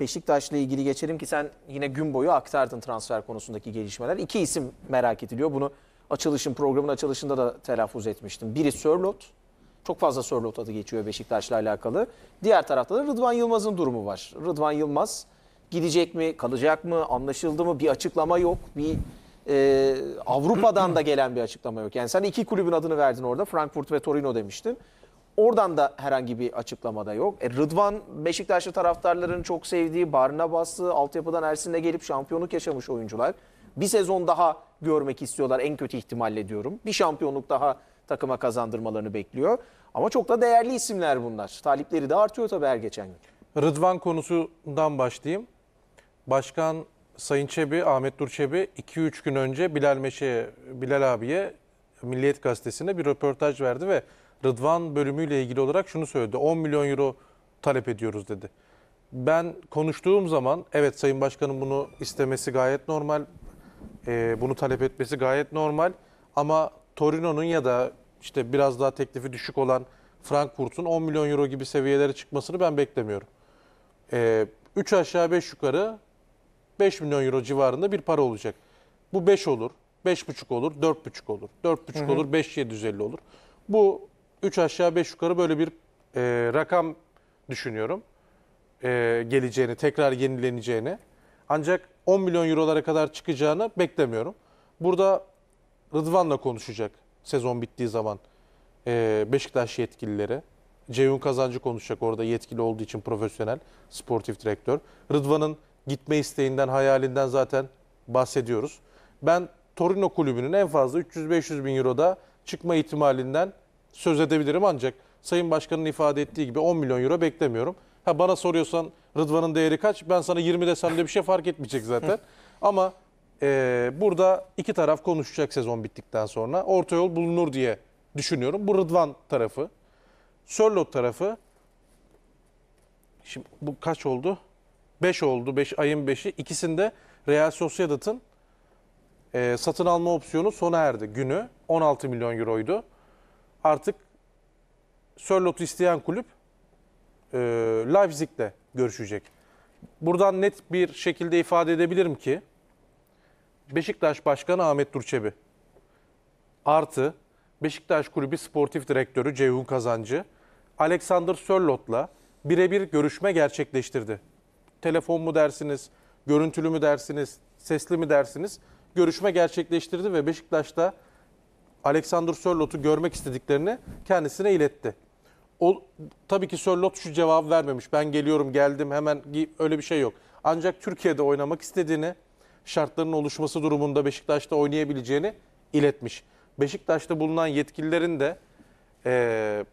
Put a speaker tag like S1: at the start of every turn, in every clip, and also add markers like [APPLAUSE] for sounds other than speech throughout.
S1: Beşiktaş'la ilgili geçelim ki sen yine gün boyu aktardın transfer konusundaki gelişmeler. İki isim merak ediliyor. Bunu açılışın programın açılışında da telaffuz etmiştim. Biri Sörlot. Çok fazla Sörlot adı geçiyor Beşiktaş'la alakalı. Diğer tarafta da Rıdvan Yılmaz'ın durumu var. Rıdvan Yılmaz gidecek mi, kalacak mı, anlaşıldı mı? Bir açıklama yok. Bir e, Avrupa'dan da gelen bir açıklama yok. Yani sen iki kulübün adını verdin orada. Frankfurt ve Torino demiştin. Oradan da herhangi bir açıklamada yok. E, Rıdvan Beşiktaşlı taraftarların çok sevdiği Barnabas'ı altyapıdan Ersin'le gelip şampiyonluk yaşamış oyuncular. Bir sezon daha görmek istiyorlar en kötü ihtimalle diyorum. Bir şampiyonluk daha takıma kazandırmalarını bekliyor. Ama çok da değerli isimler bunlar. Talipleri de artıyor tabii her geçen gün.
S2: Rıdvan konusundan başlayayım. Başkan Sayın Çebi, Ahmet Dur Çebi 2-3 gün önce Bilal Meşe'ye, Bilal abiye Milliyet Gazetesi'ne bir röportaj verdi ve Rıdvan bölümüyle ilgili olarak şunu söyledi. 10 milyon euro talep ediyoruz dedi. Ben konuştuğum zaman evet Sayın Başkan'ın bunu istemesi gayet normal. E, bunu talep etmesi gayet normal. Ama Torino'nun ya da işte biraz daha teklifi düşük olan Frankfurt'un 10 milyon euro gibi seviyelere çıkmasını ben beklemiyorum. E, 3 aşağı 5 yukarı 5 milyon euro civarında bir para olacak. Bu 5 olur, 5,5 olur, 4,5 olur, 4,5 olur, 5,750 olur. Bu 3 aşağı 5 yukarı böyle bir e, rakam düşünüyorum. E, geleceğini, tekrar yenileneceğini. Ancak 10 milyon eurolara kadar çıkacağını beklemiyorum. Burada Rıdvan'la konuşacak sezon bittiği zaman e, Beşiktaş yetkilileri. Ceyhun Kazancı konuşacak orada yetkili olduğu için profesyonel sportif direktör. Rıdvan'ın gitme isteğinden, hayalinden zaten bahsediyoruz. Ben Torino kulübünün en fazla 300-500 bin euroda çıkma ihtimalinden söz edebilirim ancak Sayın Başkan'ın ifade ettiği gibi 10 milyon euro beklemiyorum. Ha bana soruyorsan Rıdvan'ın değeri kaç? Ben sana 20 desem de bir şey fark etmeyecek zaten. [LAUGHS] Ama e, burada iki taraf konuşacak sezon bittikten sonra. Orta yol bulunur diye düşünüyorum. Bu Rıdvan tarafı. Sörlot tarafı. Şimdi bu kaç oldu? 5 oldu. Beş, ayın 5'i. İkisinde Real Sociedad'ın e, satın alma opsiyonu sona erdi. Günü 16 milyon euroydu artık Sörlot'u isteyen kulüp e, Leipzig'le görüşecek. Buradan net bir şekilde ifade edebilirim ki Beşiktaş Başkanı Ahmet Durçebi artı Beşiktaş Kulübü Sportif Direktörü Ceyhun Kazancı Alexander Sörlot'la birebir görüşme gerçekleştirdi. Telefon mu dersiniz, görüntülü mü dersiniz, sesli mi dersiniz görüşme gerçekleştirdi ve Beşiktaş'ta Alexander Sörlot'u görmek istediklerini kendisine iletti. O, tabii ki Sörlot şu cevabı vermemiş. Ben geliyorum, geldim hemen öyle bir şey yok. Ancak Türkiye'de oynamak istediğini, şartların oluşması durumunda Beşiktaş'ta oynayabileceğini iletmiş. Beşiktaş'ta bulunan yetkililerin de e,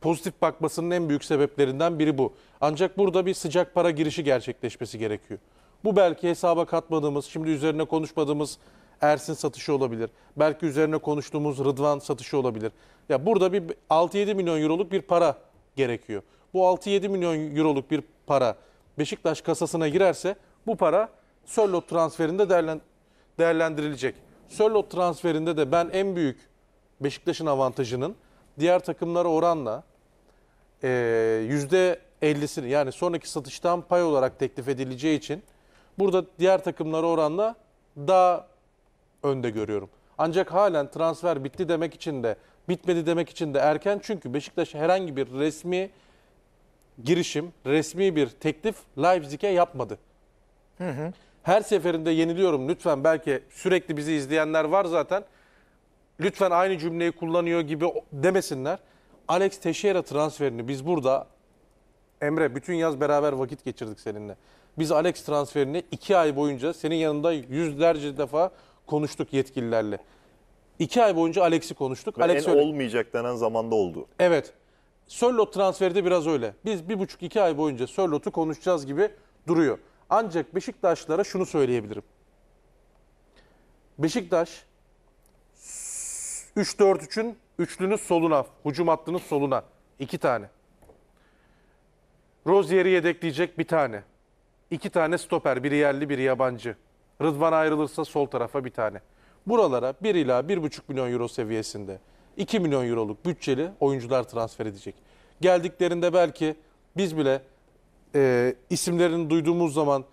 S2: pozitif bakmasının en büyük sebeplerinden biri bu. Ancak burada bir sıcak para girişi gerçekleşmesi gerekiyor. Bu belki hesaba katmadığımız, şimdi üzerine konuşmadığımız Ersin satışı olabilir. Belki üzerine konuştuğumuz Rıdvan satışı olabilir. Ya burada bir 6-7 milyon euroluk bir para gerekiyor. Bu 6-7 milyon euroluk bir para Beşiktaş kasasına girerse bu para Sörlot transferinde değerlendirilecek. Sörlot transferinde de ben en büyük Beşiktaş'ın avantajının diğer takımlara oranla e, %50'sini yani sonraki satıştan pay olarak teklif edileceği için burada diğer takımlara oranla daha önde görüyorum. Ancak halen transfer bitti demek için de bitmedi demek için de erken çünkü Beşiktaş herhangi bir resmi girişim, resmi bir teklif Leipzig'e yapmadı. Hı hı. Her seferinde yeniliyorum lütfen belki sürekli bizi izleyenler var zaten. Lütfen aynı cümleyi kullanıyor gibi demesinler. Alex Teixeira transferini biz burada Emre bütün yaz beraber vakit geçirdik seninle. Biz Alex transferini iki ay boyunca senin yanında yüzlerce defa konuştuk yetkililerle. İki ay boyunca Alex'i konuştuk. Ve Alex en öyle. olmayacak denen zamanda oldu. Evet. Sörlot transferi de biraz öyle. Biz bir buçuk iki ay boyunca Sörlot'u konuşacağız gibi duruyor. Ancak Beşiktaşlara şunu söyleyebilirim. Beşiktaş 3-4-3'ün üçlünü soluna, hücum hattının soluna iki tane. Rozier'i yedekleyecek bir tane. İki tane stoper, biri yerli, biri yabancı. Rıdvan ayrılırsa sol tarafa bir tane. Buralara 1 ila 1,5 milyon euro seviyesinde 2 milyon euroluk bütçeli oyuncular transfer edecek. Geldiklerinde belki biz bile e, isimlerini duyduğumuz zaman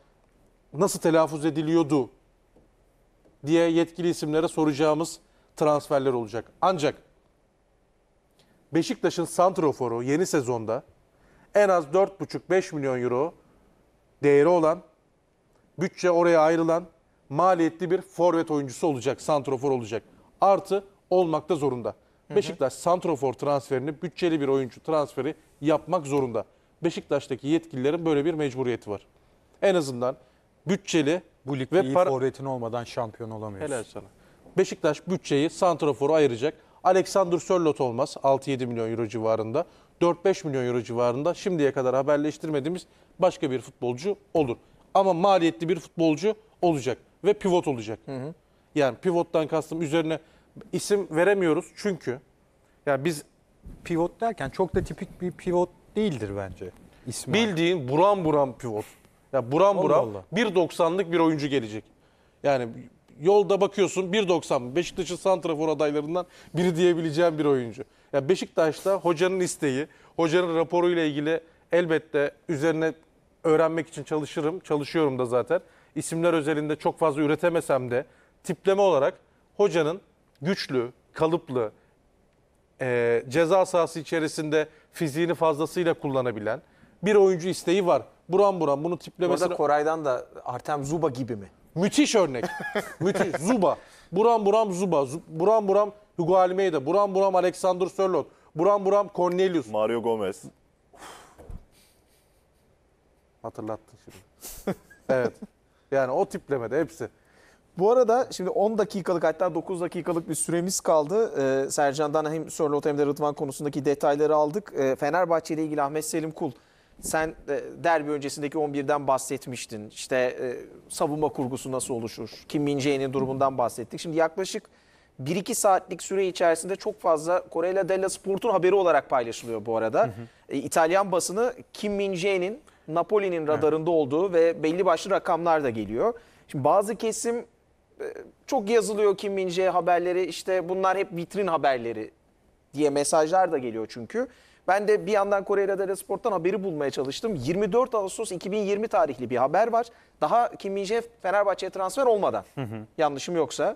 S2: nasıl telaffuz ediliyordu diye yetkili isimlere soracağımız transferler olacak. Ancak Beşiktaş'ın santroforu yeni sezonda en az 4,5-5 milyon euro değeri olan, bütçe oraya ayrılan maliyetli bir forvet oyuncusu olacak, santrofor olacak. Artı olmakta zorunda. Beşiktaş santrofor transferini, bütçeli bir oyuncu transferi yapmak zorunda. Beşiktaş'taki yetkililerin böyle bir mecburiyeti var. En azından bütçeli Bu ligde ve para...
S3: forvetin olmadan şampiyon olamıyorsun. Helal
S2: sana. Beşiktaş bütçeyi santraforu ayıracak. Alexander Sörlot olmaz 6-7 milyon euro civarında. 4-5 milyon euro civarında şimdiye kadar haberleştirmediğimiz başka bir futbolcu olur. Ama maliyetli bir futbolcu olacak ve pivot olacak. Hı hı. Yani pivottan kastım üzerine isim veremiyoruz çünkü yani biz
S3: Pivot derken çok da tipik bir pivot değildir bence. İsmail. bildiğin buram buram pivot. Ya buram buram Allah.
S2: 1.90'lık bir oyuncu gelecek. Yani yolda bakıyorsun 1.90 Beşiktaş'ın santrafor adaylarından biri diyebileceğim bir oyuncu. Ya Beşiktaş'ta hocanın isteği, hocanın raporuyla ilgili elbette üzerine öğrenmek için çalışırım. Çalışıyorum da zaten. İsimler özelinde çok fazla üretemesem de tipleme olarak hocanın güçlü, kalıplı, e, ceza sahası içerisinde fiziğini fazlasıyla kullanabilen bir oyuncu isteği var. Buran buran bunu tiplemesi Burada Koray'dan da
S1: Artem Zuba gibi mi?
S2: Müthiş örnek. [LAUGHS] Müthiş. Zuba. Buran buram Zuba. Buran buram Hugo Almeida. Buran buram Alexander Sörlot. Buran buram Cornelius. Mario Gomez. Hatırlattın
S1: şimdi. [LAUGHS] evet. Yani o tiplemede hepsi. Bu arada şimdi 10 dakikalık hatta 9 dakikalık bir süremiz kaldı. Ee, Sercan'dan hem Sörlot hem de Rıdvan konusundaki detayları aldık. Ee, Fenerbahçe ile ilgili Ahmet Selim Kul. Sen e, derbi öncesindeki 11'den bahsetmiştin. İşte e, savunma kurgusu nasıl oluşur? Kim Min durumundan bahsettik. Şimdi yaklaşık 1-2 saatlik süre içerisinde çok fazla Corella della Sport'un haberi olarak paylaşılıyor bu arada. Hı hı. E, İtalyan basını Kim Min Napoli'nin radarında olduğu ve belli başlı rakamlar da geliyor. Şimdi bazı kesim e, çok yazılıyor Kim min haberleri işte bunlar hep vitrin haberleri diye mesajlar da geliyor çünkü. Ben de bir yandan Kore Radar Sport'tan haberi bulmaya çalıştım. 24 Ağustos 2020 tarihli bir haber var. Daha Kim min Fenerbahçe'ye transfer olmadan hı hı. yanlışım yoksa.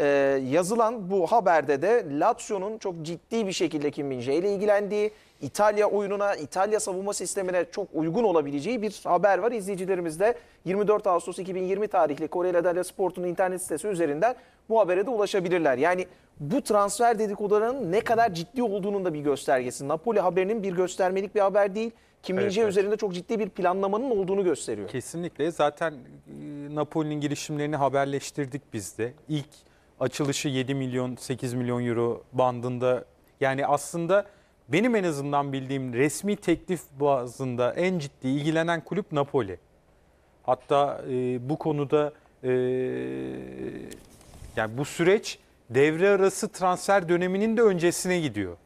S1: Ee, yazılan bu haberde de Lazio'nun çok ciddi bir şekilde Kim min ile ilgilendiği, İtalya oyununa, İtalya savunma sistemine çok uygun olabileceği bir haber var. İzleyicilerimiz 24 Ağustos 2020 tarihli Kore Ladalya Sport'un internet sitesi üzerinden bu habere de ulaşabilirler. Yani bu transfer dedikodularının ne kadar ciddi olduğunun da bir göstergesi. Napoli haberinin bir göstermelik bir haber değil. Kim evet, evet. üzerinde çok ciddi bir planlamanın olduğunu gösteriyor.
S3: Kesinlikle. Zaten e, Napoli'nin girişimlerini haberleştirdik biz de. İlk açılışı 7 milyon 8 milyon euro bandında. Yani aslında benim en azından bildiğim resmi teklif bazında en ciddi ilgilenen kulüp Napoli. Hatta e, bu konuda e, yani bu süreç devre arası transfer döneminin de öncesine gidiyor.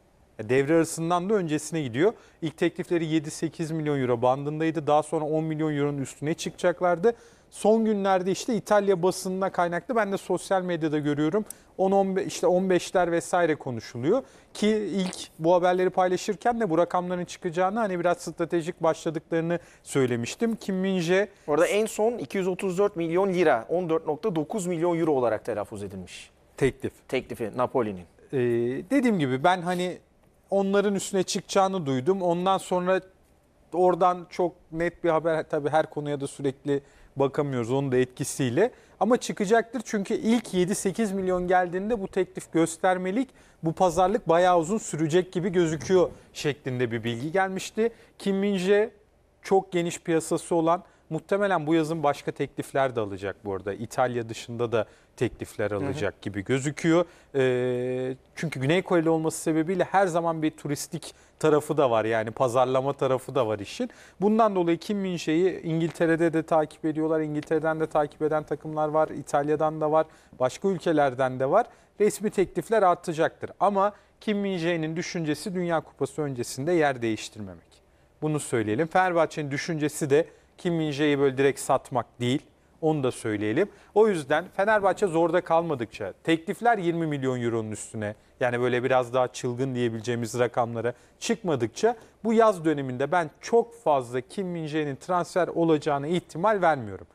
S3: Devre arasından da öncesine gidiyor. İlk teklifleri 7-8 milyon euro bandındaydı. Daha sonra 10 milyon euronun üstüne çıkacaklardı. Son günlerde işte İtalya basınına kaynaklı ben de sosyal medyada görüyorum. 10 15 işte 15'ler vesaire konuşuluyor ki ilk bu haberleri paylaşırken de bu rakamların çıkacağını hani biraz stratejik başladıklarını söylemiştim. Kim
S1: Minje orada en son 234 milyon lira 14.9 milyon euro olarak telaffuz edilmiş. Teklif. Teklifi Napoli'nin. Ee,
S3: dediğim gibi ben hani onların üstüne çıkacağını duydum. Ondan sonra oradan çok net bir haber tabii her konuya da sürekli bakamıyoruz onun da etkisiyle. Ama çıkacaktır çünkü ilk 7-8 milyon geldiğinde bu teklif göstermelik bu pazarlık bayağı uzun sürecek gibi gözüküyor şeklinde bir bilgi gelmişti. Kim Minje çok geniş piyasası olan muhtemelen bu yazın başka teklifler de alacak bu arada. İtalya dışında da teklifler alacak hı hı. gibi gözüküyor. E, çünkü Güney Koreli olması sebebiyle her zaman bir turistik tarafı da var yani pazarlama tarafı da var işin. Bundan dolayı Kim Min şeyi İngiltere'de de takip ediyorlar. İngiltere'den de takip eden takımlar var. İtalya'dan da var. Başka ülkelerden de var. Resmi teklifler artacaktır. Ama Kim Min Jae'nin düşüncesi Dünya Kupası öncesinde yer değiştirmemek. Bunu söyleyelim. Fenerbahçe'nin düşüncesi de Kim Min Jae'yi böyle direkt satmak değil. Onu da söyleyelim. O yüzden Fenerbahçe zorda kalmadıkça teklifler 20 milyon euronun üstüne yani böyle biraz daha çılgın diyebileceğimiz rakamlara çıkmadıkça bu yaz döneminde ben çok fazla Kim Min transfer olacağına ihtimal vermiyorum.